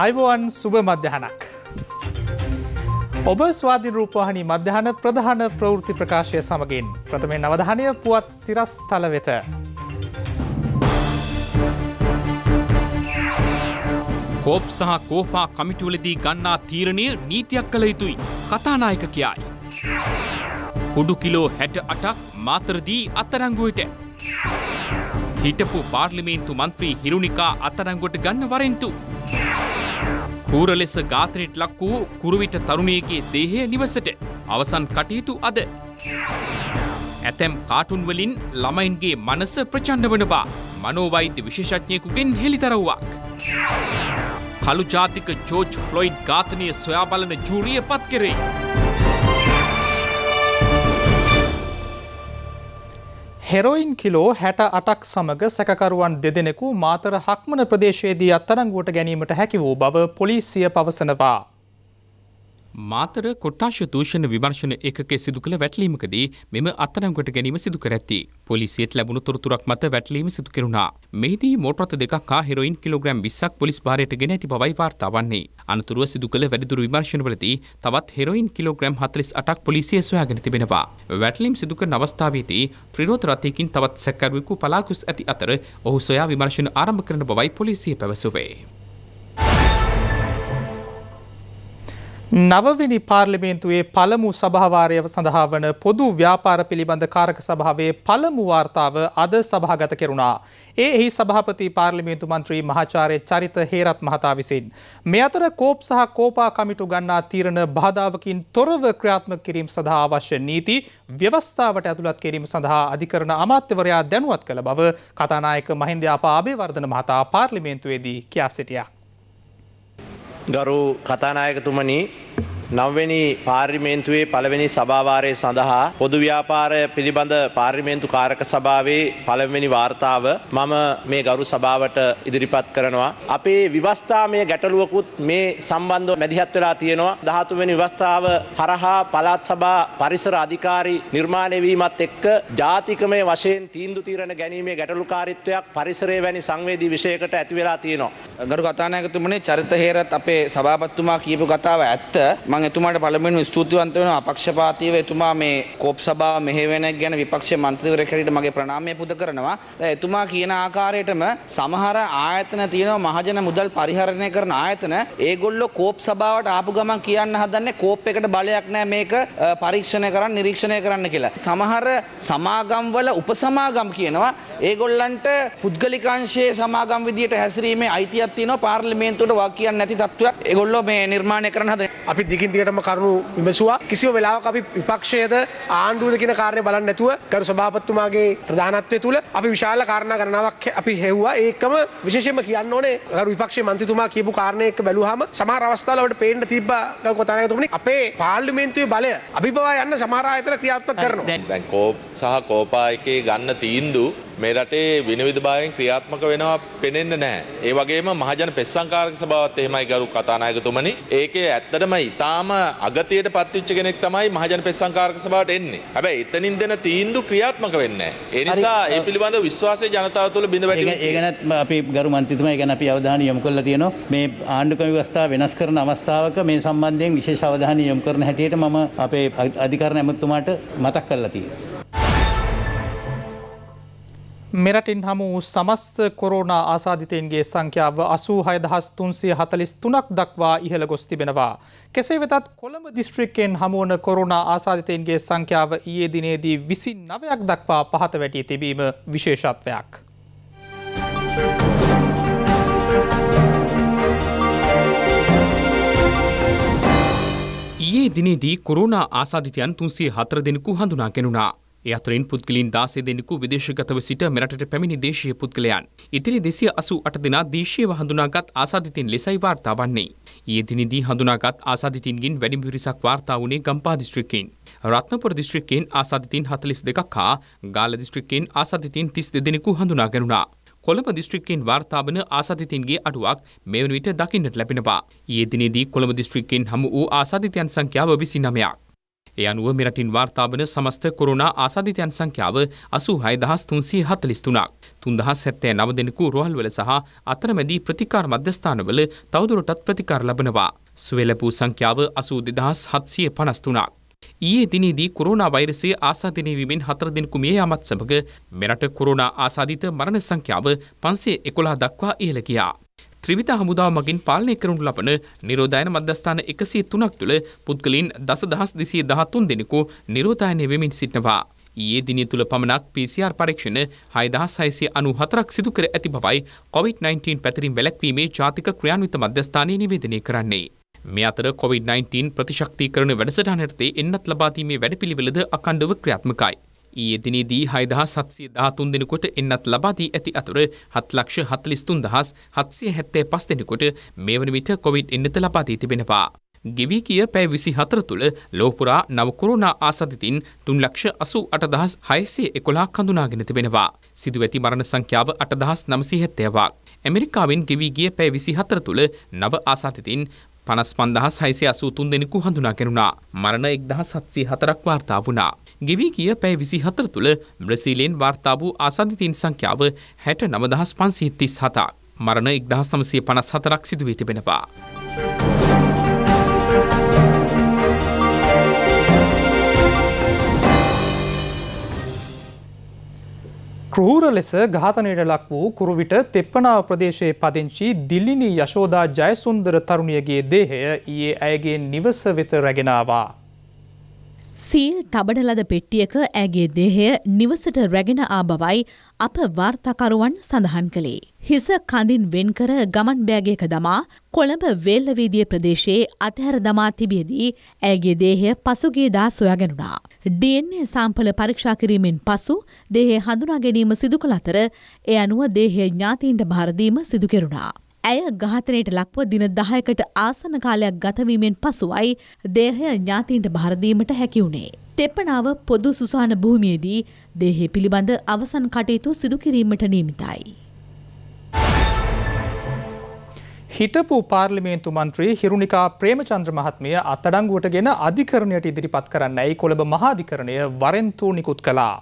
අයිබෝවන් සුභ මධ්‍යහනක්. ඔබ ස්වාධී රූපවාහනි මධ්‍යහන ප්‍රධාන ප්‍රවෘති ප්‍රකාශය සමගින් ප්‍රථමේ නවධානය පුවත් සිරස් තල වෙත. කෝප් සහ කෝපා කමිටුවලදී ගන්නා තීරණය නීතියක් කළ යුතුයි කතානායක කියායි. හුඩු කිලෝ හැට අටක් මාතරදී අත්තරංගුවට. හිටපු පාර්ලිමේන්තු මන්ත්‍රී හිරුණිකා අතරංගොට ගන්න වරෙන්තු කූර ලෙස ඝාතනයට ලක් වූ කුරුවිට තරුණියගේ දේහය නිවසට අවසන් කටයුතු අද. ඇතැම් කාටුන්වලින් ළමයින්ගේ මනස ප්‍රචණ්ඩ වන බා මනෝවෛද්‍ය විශේෂඥයකුගෙන් හෙළිතරව්වක්. කළු ජාතික ජෝජ් ෆ්ලොයිඩ් ඝාතනය සොයා බලන ජූරිය පත් කෙරේ. හෙරොයින් කිලෝ හැට අටක් සමඟ සැකකරුවන් දෙදෙනෙකු මාතර හක්මන ප්‍රදේශයේදී අත්තරංගුවට ගැනීමට හැකි වූ බව පොලිසිය පවසනවා. මාතර කොට්ටාශ දූෂණ විමර්ශන එකක සිදු කළ වැටලීමකදී මෙම අත්අඩංගුවට ගැනීම සිදු කර ඇති. පොලිසියට ලැබුණු තොරතුරක් මත වැටලීම සිදු කෙරුණා. මෙහිදී මෝටරත දෙකක් හා හෙරොයින් කිලෝග්‍රෑම් 20ක් පොලිස් භාරයට ගෙන ඇති බවයි වාර්තා වන්නේ. අනතුරුව සිදු කළ වැඩිදුර විමර්ශනවලදී තවත් හෙරොයින් කිලෝග්‍රෑම් 48ක් පොලිසිය සොයාගෙන තිබෙනවා. වැටලීම් සිදු කරන අවස්ථාවේදී ත්‍රිරෝද රථයකින් තවත් සැකකරුවෙකු පලාකුස් ඇති අතර ඔහු සොයා විමර්ශන ආරම්භ කරන බවයි පොලිසිය පැවසුවේ. නවවිනි පාර්ලිමේන්තුවේ පළමු සභාවාරයව සඳහා වන පොදු ව්‍යාපාර පිළිබඳ කාරක සභාවේ පළමු වාර්තාව අද සභාගත කෙරුණා. ඒ එහි සභාපති පාර්ලිමේන්තු මන්ත්‍රී මහාචාර්ය චරිත හේරත් මහතා විසින්. මේ අතර කෝප් සහ කෝපා කමිටු ගන්නා තීරණ බාධාවකින් තොරව ක්‍රියාත්මක කිරීම සඳහා අවශ්‍ය නීති ව්‍යවස්ථාවට ඇතුළත් කිරීම සඳහා අධිකරණ අමාත්‍යවරයා දැනුවත් කළ බව කතානායක මහින්ද ආපාබේවර්ධන මහතා පාර්ලිමේන්තුවේදී කියා සිටියා. ගරු කතානායකතුමනි නවවෙනි පාර්ලිමේන්තුවේ පළවෙනි සභාවාරය සඳහා පොදු ව්‍යාපාරය පිළිබඳ පාර්ලිමේන්තු කාරක සභාවේ පළවෙනි වාර්තාව මම මේ ගරු සභාවට ඉදිරිපත් කරනවා. අපේ විවස්ථාමය ගැටලුවකුත් මේ සම්බන්ධව මැදිහත් වෙලා තියෙනවා. 13 වෙනි විවස්ථාව හරහා පළාත් සභා පරිසර අධිකාරී නිර්මාණය වීමත් එක්ක ජාතිකමය වශයෙන් තීන්දුව తీරන ගැනීමේ ගැටලුකාරීත්වයක් පරිසරය වැනි සංවේදී විෂයකට ඇති වෙලා තියෙනවා. ගරු කතානායකතුමනි චරිත හේරත් අපේ සභාපතිතුමා කියපු කතාව ඇත්ත. මම මම එතුමාට පළමුවෙන්ම ස්තුතිවන්ත වෙනවා අපක්ෂපාතීව එතුමා මේ කෝප් සභාව මෙහෙයවනක් ගැන විපක්ෂ මන්ත්‍රීවරයෙක් හැටියට මගේ ප්‍රණාමය පුද කරනවා. දැන් එතුමා කියන ආකාරයටම සමහර ආයතන තියෙනවා මහජන මුදල් පරිහරණය කරන ආයතන ඒගොල්ලෝ කෝප් සභාවට ආපු ගමන් කියන්න හදන්නේ කෝප් එකට බලයක් නැහැ මේක පරීක්ෂණය කරන්න නිරීක්ෂණය කරන්න කියලා. සමහර සමාගම්වල උපසමාගම් කියනවා ඒගොල්ලන්ට පුද්ගලිකාංශයේ සමාගම් විදියට හැසිරීමේ අයිතියක් තියෙනවා පාර්ලිමේන්තුවට වාක් කියන්න නැති තත්ත්වයක් ඒගොල්ලෝ මේ නිර්මාණය කරන හදන්නේ. අපි දිගින් දිගින් දිගටම කරුණු විමසුවා. කිසිම වෙලාවක අපි විපක්ෂයේද ආණ්ඩුවද කියන කාරණේ බලන්නේ නැතුව ගරු සභාපතිතුමාගේ ප්‍රධානත්වය තුල අපි විශාල කාරණා ගණනාවක් අපි හෙව්වා. ඒකම විශේෂයෙන්ම කියන්න ඕනේ ගරු විපක්ෂයේ මන්ත්‍රීතුමා කියපු කාරණේ එක්ක බැලුවාම සමහර අවස්ථාවල අපිට පේන්න තිබ්බා ගරු කොතනකතුමනි අපේ පාර්ලිමේන්තුවේ බලය අභිභවා යන්න සමහර ආයතන ක්‍රියාත්මක කරනවා. දැන් කෝප් සහ කෝපා එකේ ගන්න තීන්දුව මේ රටේ විනිවිදභාවයෙන් ක්‍රියාත්මක වෙනවා පෙනෙන්න නැහැ. ඒ වගේම මහජන පෙස්සංකාරක සභාවත් එහෙමයි ගරු කතානායකතුමනි. ඒකේ ඇත්තටම ඊටාම අගතියට පත්විච්ච කෙනෙක් තමයි මහජන පෙස්සංකාරක සභාවට එන්නේ. හැබැයි එතනින් දෙන තීන්දුව ක්‍රියාත්මක වෙන්නේ නැහැ. ඒ නිසා ඒ පිළිබඳ විශ්වාසය ජනතාව තුළ බිඳ වැටෙනවා. ඒ ගැනත් අපි ගරු මන්ත්‍රීතුමා ඒ ගැන අපි අවධානය යොමු කරලා තියෙනවා. මේ ආණ්ඩුක්‍රම ව්‍යවස්ථාව වෙනස් කරන අවස්ථාවක මේ සම්බන්ධයෙන් විශේෂ අවධානය යොමු කරන හැටියට මම අපේ අධිකාරණ ඇමතුමාට මතක් කරලා තියෙනවා. මෙරටින් හමු සමස්ත කොරෝනා ආසාධිතයන්ගේ සංඛ්‍යාව අසූ හයදහස් තුන්සේ හතලිස් තුනක් දක්වා ඉහළ ගොස් තිබෙනවා. කෙසේ වෙතත් කොළඹ දිස්ත්‍රික්කයෙන් හමුවන කොරුණා ආසාධිතයන්ගේ සංඛ්‍යාව ඒ දිනේදී විසි නවයක් දක්වා පහත වැටී තිබීම විශේෂත්වයක්. ඒ දිනේදී කොරුණා ආසාධිතයන් තුන්සේ හතර දෙනෙකු හඳුනා කෙනුණා. ඒ අතරින් පුද්ගලින් දාසේ දෙනෙකු විදේශගතව සිට මෙරටට පැමිණි දේශීය පුද්ගලයන්. ඉතිරි දෙසිය අසු අට දෙනා දේශීයව හඳුනාගත් ආසාධිතින් ලෙසයි වාර්තා වන්නේ. ඒ දිනදී හඳුනාගත් ආසාධිතින්ගෙන් වැඩිම පිරිසක් වාර්තා වුණේ ගම්පා දිස්ත්‍රික්කයෙන්. රත්නපුර දිස්ත්‍රික්කයෙන් ආසාධිතින් හතලිස් දෙකක් හා ගාල දිස්ත්‍රික්කයෙන් ආසාධිතින් තිස් දෙදෙනෙකු හඳුනා ගැනුණා. කොළඹ දිස්ත්‍රික්කෙන් වාර්තාාවන ආසාධිතින්ගේ අඩුවක් මෙවන විට දකින්නට ලැබෙනවා. ඒ දිනේදී කොළඹ දිස්ත්‍රික්කෙන් හමු වූ ආසාධිතයන් සංඛ්‍යාව විසි නමයක්. ඒ අනුව මෙරටින් වාර්තාාවන සමස්ත කොරුණා ආසාධිතයන් සංඛ්‍යාව අසු හයදහස් තුන්සී හතලිස්තුනාක්. තුන්දහස් හැත්තෑ නව දෙෙනෙකු රොහල්වල සහ අතරමැදී ප්‍රතිකාර මධ්‍යස්ථානවල තවදුරටත් ප්‍රතිකාර ලබනවා. ස්වෙලපූ සංඛ්‍යාව අසූ දෙදහස් හත්සිය පනස්තුනාක්. ඊයේ දිනේදී කොරෝනා වෛරසයේ ආසාදිනී විමින් හතර දිනකු මිය යාමත් සමග මෙරට කොරෝනා ආසාදිත මරණ සංඛ්‍යාව 511 දක්වා ඉහළ ගියා. ත්‍රිවිධ හමුදාව මගින් පාලනය කරනු ලබන නිරෝධායන මධ්‍යස්ථාන එකසිය තුනක් තුළ පුද්ගලින් දස දහස් දෙසිය දහත්තුන් දෙනෙකු නිරෝධායනය වෙමින් සිටනවා. ඊයේ දිනය තුළ පමණක් PCR පරීක්ෂණ හයදහස් සයිසිය අනු හතරක් සිදුකර ඇති බවයි COොVID-19 පැතරින් වැලැක්වීමේ ජාතික ක්‍රියාන්විත මධ්‍යස්ථානය නිවේදනය කරන්නේ. මේ අතර COොVID-19 ප්‍රතිශක්ති කරන වැඩසටහනටතේ එන්නත් ලබාදීමේ වැඩපිළිවෙලද අකණ්ඩව ක්‍රියාත්මකයි. ඊයේ දිනේදී 6713 දෙනෙකුට එන්නත් ලබා දී ඇති අතර 7,43,775 දෙනෙකුට මේ වන විට කොවිඩ් එන්නත ලබා දී තිබෙනවා. ගෙවී කිය පැය 24 තුළ ලෝපුරා නව කොරෝනා ආසාදිතින් 3,88,611ක් හඳුනාගෙන තිබෙනවා. සිදු ඇති මරණ සංඛ්‍යාව 8,970ක්. ඇමරිකාවෙන් ගෙවී ගිය පැය 24 තුළ නව ආසාදිතින් පනස් පන්දහස් හයිසි අසූතුන් දෙනෙකු හඳුනා කෙනුණා. මරණ එක්දහ සත්සී හතරක් වාර්තා වුණා. ගෙවී ගිය පැය විසි හතර තුළ බ්‍රසීලයෙන් වාර්තා වූ ආසධිතීන් සංඛ්‍යාව හැට නමදහස් පන්සිීතිස් හතා. මරණ එක්දහස් නමසේ පනස් හතරක් සිදුවී තිබෙනවා. ක්‍රූර ලෙස ඝාතනයට ලක් වූ කුරුවිට තෙප්පනාව ප්‍රදේශයේ පදිංචි දිල්ලිනී යශෝදා ජයසුන්දර තරුණියගේ දේහය ඊයේ ඇයගේ නිවස වෙත රැගෙනවා. සීල් තබන ලද පෙට්ටියක ඇගේ දෙහය නිවසට රැගෙන ආ බවයි අප වාර්තාකරුවන් සඳහන් කළේ. හිස කඳින් වෙන්කර ගමන් බෑගයක දමා කොළඹ වේල්ලවීදිය ප්‍රදේශයේ අතහැර දමා තිබියදී ඇගේ දේහය පසුගේ දා සොයාගැනුණා. DNA සාම්පල පරීක්ෂා කිරීමෙන් පසු දේහය හඳුනා ගැනීම සිදු කළ අතර ඒ අනුව දේහය ඥාතීන්ට භාරදීම සිදු කෙරුණා. ඇය ඝාතනයට ලක්ව දින 10කට ආසන්න කාලයක් ගතවීමෙන් පසුවයි දේහය ඥාතීන්ට භාරදීමට හැකි වුණේ. තෙප්පනාව පොදු සුසාන භූමියේදී දේහය පිළිබඳ අවසන් කටයුතු සිදු කිරීමට නියමිතයි. හිටපු පාර්ලිමේන්තු මන්ත්‍රී හිරුණිකා ප්‍රේමචන්ද්‍ර මහත්මිය අත්අඩංගුවට ගෙන අධිකරණයට ඉදිරිපත් කරන්නයි කොළඹ මහාධිකරණය වරෙන්තූ නිකුත් කලා.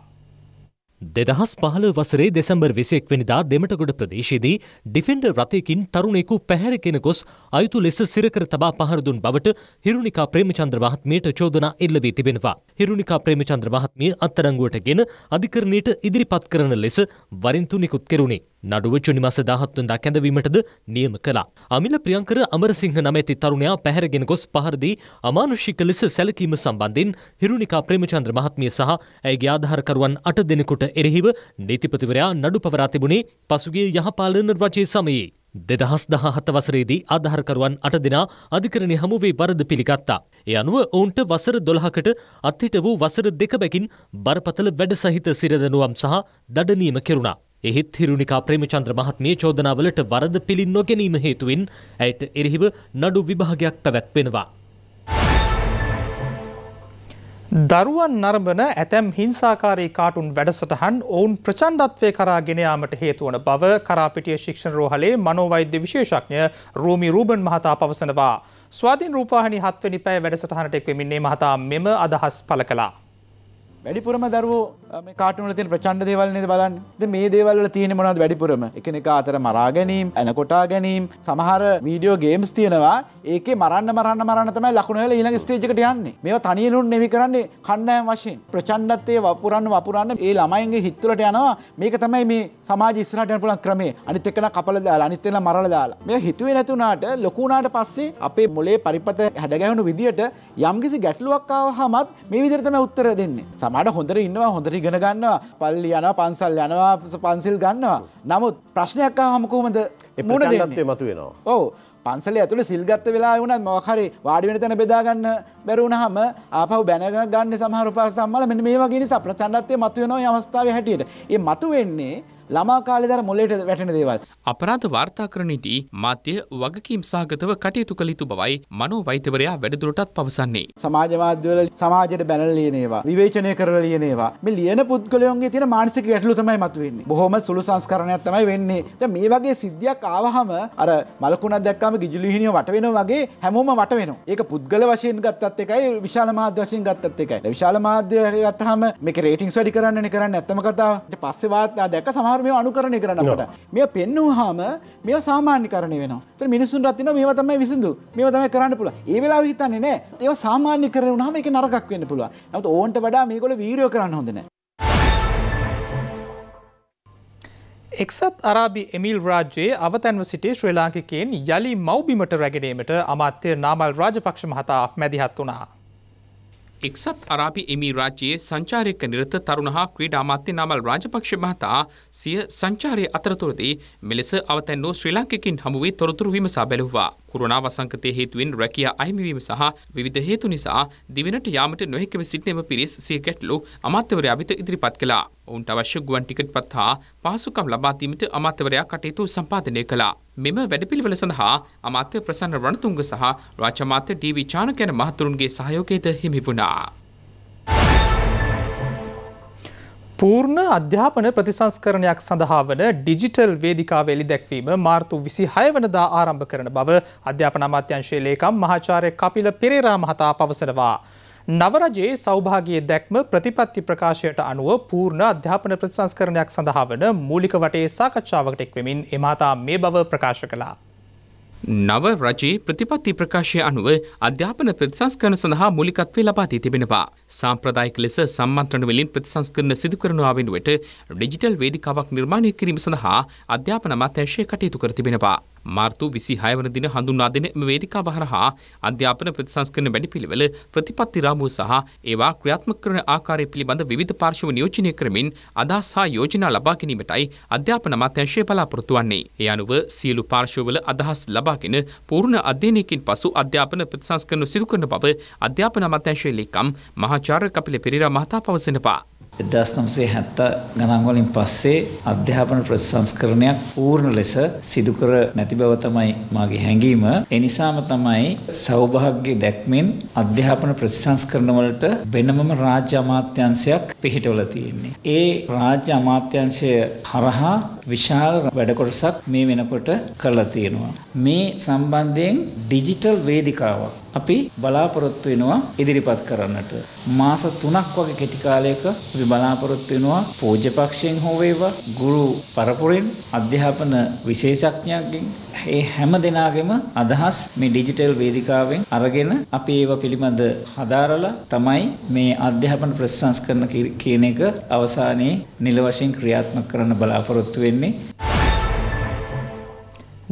දෙදහස් පහළ වසරේ දෙසැම්බර් විසියෙක් වනිදා දෙමටගොඩ ප්‍රදේශයේදී ඩිෆෙන්ඩර් රථයකින් තරුණෙකු පැහැරගෙන ගොස් අයුතු ලෙස සිරකර තබා පහරදුන් බවට හිරුණිකා ප්‍රේමචන්ද්‍ර මහත්මියට චෝදනා එල්ල වී තිබෙනවා. හිරුණිකා ප්‍රේමචන්ද්‍ර මහත්මිය අත්තරංගුවටගෙන අධිකරණයට ඉදිරිපත් කරන ලෙස වරින් තුනිකුත් කෙරුණේ. නඩුව ජුනිමස දහත්වන්දා කැඳවීමටද නියම කලා. අමිල ප්‍රියංකර අමරසිංහ නමැති තරුණයා පැහැරගෙන ගොස් පහරදී අමානුෂික ලෙස සැලකීම සම්බන්ධින් හිරුණිකා ප්‍රේමචන්ද්‍ර මහත්මිය සහ ඇගේ ආධාරකරුවන් අට දෙනෙකුට එරෙහිව නීතිපතිවරයා නඩු පවරා තිබුණේ පසුගේ යහපාලන රජයේ සමයේ. දෙදහස් දහහත වසරේදී ආධහරකරුවන් අට දෙනා අධිකරණය හමුවේ වරද පිළිගත්තා. ඒ අනුව ඔවුන්ට වසර දොළහකට අත්හිට වූ වසර දෙක බැකින් බරපතල වැඩ සහිත සිරදනුවම් සහ දඩනීම කෙරුණා. එහිත් හිරුණිකා ප්‍රේමචන්ද්‍ර මහත්මිය චෝදනාවලට වරද පිළින් නොගැනීම හේතුවෙන් ඇයට එරෙහිව නඩු විභාගයක් පැවැත්වෙනවා. දරුවන් නරඹන ඇතැම් හිංසාකාරී කාටුන් වැඩසටහන් ඔවුන් ප්‍රචණ්ඩත්වය කරා ගෙනයාමට හේතුවන බව කරාපිටිය ශික්ෂණ රෝහලේ මනෝවෛද්‍ය විශේෂඥ රූමි රූබන් මහතා පවසනවා. ස්වාධීන් රූපාහනි හත්වනි පැය වැඩසටහනට එක්වෙමින්නේ මහතා මෙම අදහස් පළ කලා. වැඩිපුරම දරුවෝ කාටුල තින ප්‍රචන්ඩ දේවල් නද බලන්න මේ දේවල්ල තියෙන මොනද වැඩිපුරම එකනෙක අතර මරා ගැනීම් ඇනකොටා ගැනීම් සමහර වීඩියෝ ගේම්ස් තියෙනවා ඒක මරන්න මරන්න මරන්නතම ලකුණල ඉළඟ ස්ටේජකට යන්නේ මේ තනියනුන් නෙවි කරන්නේ කණ්ඩෑම් වශයෙන් ප්‍රචන්ඩත්තේ වපුරන්න වපුරන්න ඒ ළමයින්ගේ හිත්තුලට යනවා මේක තමයි මේ සමාජ ස්රටන පුලන් ක්‍රමේ අනිත්තකන කපල දාලා අනිත්තල මරල දාලා මේ හිතුවේ නැතුනාට ලොකුණාට පස්සේ අපේ මොලේ පරිපත හැඩගැහුණු විදිට යම්කිසි ගැටලුවක්කාව හමත් මේ විදිරතම උත්තර දෙන්නේ සම මට හොඳර ඉන්නවා හොඳට ඉගෙන ගන්නවා පල්ලි යන පන්සල් යනවා පන්සිල් ගන්නවා නමුත් ප්‍රශ්නයක් හමකොමද මුණ දෙනත්තේ මතු වෙනවා ඕ පන්සල ඇතුළ සිල්ගත්ත වෙලා වුණත් මොහරි වාඩිවෙන තැන බෙදාගන්න බැරුණ හම අපහු බැනග ගන්න සමහර පාසම්මල මෙ මේ වගේ සප්‍රචන්ඩත්වය මතුවෙනවා අවස්ථාව හැටියට ඒ මතු වෙන්නේ ළමා කාලේ දර මොලේට වැටෙන දේවල්. අපරාධ වාර්තාකරණ නීති මාධ්‍ය වගකීම් සහගතව කටයුතු කළ යුතු බවයි මනෝ වෛද්‍යවරයා වැඩිදුරටත් පවසන්නේ. සමාජ මාධ්‍යවල සමාජයට බැනලා ලියන ඒවා, විවේචනය කරලා ලියන ඒවා. මේ ලියන පුද්ගලයන්ගේ තියෙන මානසික ගැටලු තමයි මතුවෙන්නේ. බොහොම සුළු සංස්කරණයක් තමයි වෙන්නේ. දැන් මේ වගේ සිද්ධියක් ආවහම අර මලකුණක් දැක්කම ගිජුලිහිනිය වට වෙනවා වගේ හැමෝම වට වෙනවා. ඒක පුද්ගල වශයෙන් ගත්තත් එකයි විශාල මාධ්‍ය වශයෙන් ගත්තත් එකයි. විශාල මාධ්‍ය ගත්තහම මේක රේටින්ග්ස් වැඩි කරන්නනේ කරන්නේ නැත්තම කතාව. ඊට පස්සේ වාර්තා දැක්ක සමහර සමාර්මය අනුකරණය කරනකට මේ පෙන්නුහාම මේ සාමාන්‍යකරණය වෙන ත මිනිසුන් රත්තින මේ තමයි විසඳු මේ තම කරන්න පුල ඒ වෙලා හිතන්නේ නෑ ඒව සාමාන්‍ය කරන හම එක නරකක් වන්න පුළුව නට ඕන්ට වඩා මේකොල වීරෝ කරන්න හොඳන එක්සත් අරාබි එමිල් රාජ්‍යයේ අවතැන්ව සිටේ ශ්‍රී ලාංකිකයෙන් යළි මව්බිමට රැගෙනීමට අමාත්‍ය නාමල් රාජපක්ෂ මහතා මැදිහත් වනාා. එක්සත් අරාබි එමිරාජයේ සංචාරයක නිරත තරුණ හා ක්‍රීඩා අමාත්‍ය නමල් රාජපක්ෂ මහතා සිය සංචාරය අතරතුරදී මෙලෙස අවතැන් වූ ශ්‍රී ලාංකිකින් හමුුවේ තොරතුරු විමසා බැලුවා. කුරුණා වසංකතය හේතුවෙන් රැකියා අහිමිවීම සහ විවිධ හේතු නිසා දිවෙනට යාමට නොහැකිව සිටිනම පිරිස් සිය ගැටලු අමාත්‍යවරයා වෙත ඉදිරිපත් කළා. ඔවුන්ට අවශ්‍ය ගුවන් ටිකට්පත් හා පහසුකම් ලබාදීමට අමාත්‍යවරයා කටයුතු සම්පාදනය කළා. මෙම වැඩපිළිවෙල සඳහා අමාත්‍ය ප්‍රසන්න රණතුංග සහ රාජ්‍ය අමාත්‍ය ඩී.වී. චානක යන මහතුරුන්ගේ සහයෝගයද හිමි වුණා. පූර්ණ අධ්‍යාපන ප්‍රතිසංස්කරණයක් සඳහා වන ඩිජිටල් වේදිකාව එලි දැක්වීම මාර්තු විසි හය වනදා ආරම්භ කරන බව අධ්‍යාපන අමාත්‍යංශයේ ලේකම් මහාචාරය කපිල පෙරේරා මහතා පවසනවා. නවරජයේ සෞභාගයේ දැක්ම ප්‍රතිපත්ති ප්‍රකාශයට අනුව පූර්ණ අධ්‍යාපන ප්‍රතිසංස්කරණයක් සඳහා වන මූලික වටේ සාකච්ඡාවකට එක්වෙමින් එමහතා මේ බව ප්‍රකාශ කලා. නව රජයේ ප්‍රතිපත්ති ප්‍රකාශය අනුව අධ්‍යාපන ප්‍රතිසංස්කරණ සඳහා මූලිකත්වය ලබා දී තිබෙනවා. සාම්ප්‍රදායික ලෙස සම්මන්ත්‍රණ වලින් ප්‍රතිසංස්කරණ සිදු කරනවා වෙනුවට ඩිජිටල් වේදිකාවක් නිර්මාණය කිරීම සඳහා අධ්‍යාපන අමාත්‍යාංශය කටයුතු කර තිබෙනවා. මාර්තු 26 වන දින හඳුන්වා දෙන එම වේදිකාව හරහා අධ්‍යාපන ප්‍රතිසංස්කරණ වැඩපිළිවෙල ප්‍රතිපත්ති රාමුව සහ ඒවා ක්‍රියාත්මක කරන ආකාරය පිළිබඳ විවිධ පාර්ශ්ව නියෝජනය කරමින් අදහස් හා යෝජනා ලබා ගැනීමටයි අධ්‍යාපන අමාත්‍යංශය බලාපොරොත්තු වන්නේ. ඒ අනුව සියලු පාර්ශ්වවල අදහස් ලබාගෙන පූර්ණ අධ්‍යයනයකින් පසු අධ්‍යාපන ප්‍රතිසංස්කරණ සිදු කරන බව අධ්‍යාපන අමාත්‍යංශයේ ලේකම් මහාචාර්ය කපිල පෙරේරා මහතා පවසනවා. 1970 ගණන් වලින් පස්සේ අධ්‍යාපන ප්‍රතිසංස්කරණයක් පූර්ණ ලෙස සිදු කර නැති බව තමයි මාගේ හැඟීම. ඒ නිසාම තමයි සෞභාග්‍ය දැක්මින් අධ්‍යාපන ප්‍රතිසංස්කරණ වලට වෙනමම රාජ්‍ය අමාත්‍යාංශයක් පිහිටවලා තියෙන්නේ. ඒ රාජ්‍ය අමාත්‍යාංශය හරහා විශාල වැඩ කොටසක් මේ වෙනකොට කරලා තියෙනවා. මේ සම්බන්ධයෙන් ඩිජිටල් වේදිකාවක් අපි බලාපොරොත්තු වෙනවා ඉදිරිපත් කරන්නට. මාස 3ක් වගේ කෙටි කාලයක අපි බලාපොරොත්තු වෙනවා පූජ්‍ය පක්ෂයෙන් හෝ වේවා ගුරු පරපුරෙන් අධ්‍යාපන විශේෂඥයන්ගෙන් ඒ හැම දෙනාගෙම අදහස් මේ ඩිජිටල් වේදිකාවෙන් අරගෙන අපි ඒව පිළිබඳ හදාරලා තමයි මේ අධ්‍යාපන ප්‍රතිසංස්කරණ කියන එක අවසානයේ නිල වශයෙන් ක්‍රියාත්මක කරන්න බලාපොරොත්තු වෙන්නේ.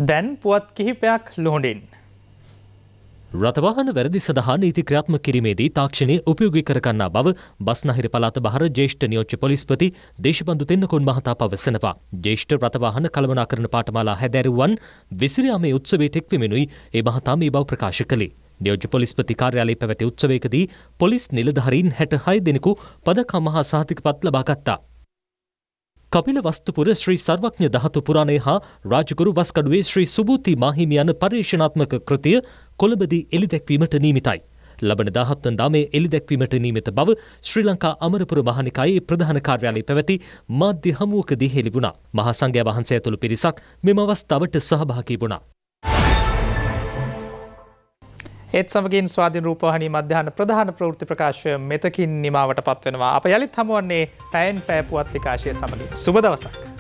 දැන් පුවත් කිහිපයක් ලෝඩින් රථවාහන වැරදි සඳහා නීති ක්‍රියාත්මක කිරීමේදී තාක්ෂණය උපයෝගී කරගන්නා බව බස්නාහිර පළාත බහර ජ්‍යෙෂ්ඨ නියෝජ්‍ය පොලිස්පති දේශබන්දු තෙන්නකෝන් මහතා පවසනවා. ජ්‍යෙෂ්ඨ රථවාහන කළමනාකරන පාඨමාලා හැදෑරුවන් විසිරයාමේ උත්සවයේ තෙක්වමිනුයි ඒ මහතා මේ බව ප්‍රකාශ කළේ. නියෝජ්‍ය පොලිස්පති කාර්යාලයේ පැවැති උත්සවයකදී පොලිස් නිලධාරීන් හැට හය දෙනෙකු පදකම් හා සහතිකපත් ලබාගත්තා. කපිල වස්තුපුර ශ්‍රී සර්වඥ ධාතු පුරාණය හා රාජගුරු වස්කඩුවේ ශ්‍රී සුභූති මාහිමි යන පර්යේෂණාත්මක කෘතිය කොළඹදී එළිදැක්වීමට නීමිතයි. ලබන දහත්වන් දාමේ එළිදැක්වීමට නීමිත බව ශ්‍රී ලංකා අමරපුර මහනිකායේ ප්‍රධාන කාර්යාලය පැවැති මාධ්‍ය හමුවකදී හෙළිබුණා. මහා සංඝයා වහන්සේ ඇතුළු පිරිසක් මෙම අවස්ථාවට සහභාගී වුණා. ඒත් සමගින් ස්වාධීන රූපවාහිනී මධ්‍යහන ප්‍රධාන ප්‍රවෘත්ති ප්‍රකාශය මෙතකින් නිමාවට පත්වෙනවා. අප යළිත් හමුවන්නේ පැයෙන් පැය පුවත් විකාශය සමගින්. සුබ දවසක්.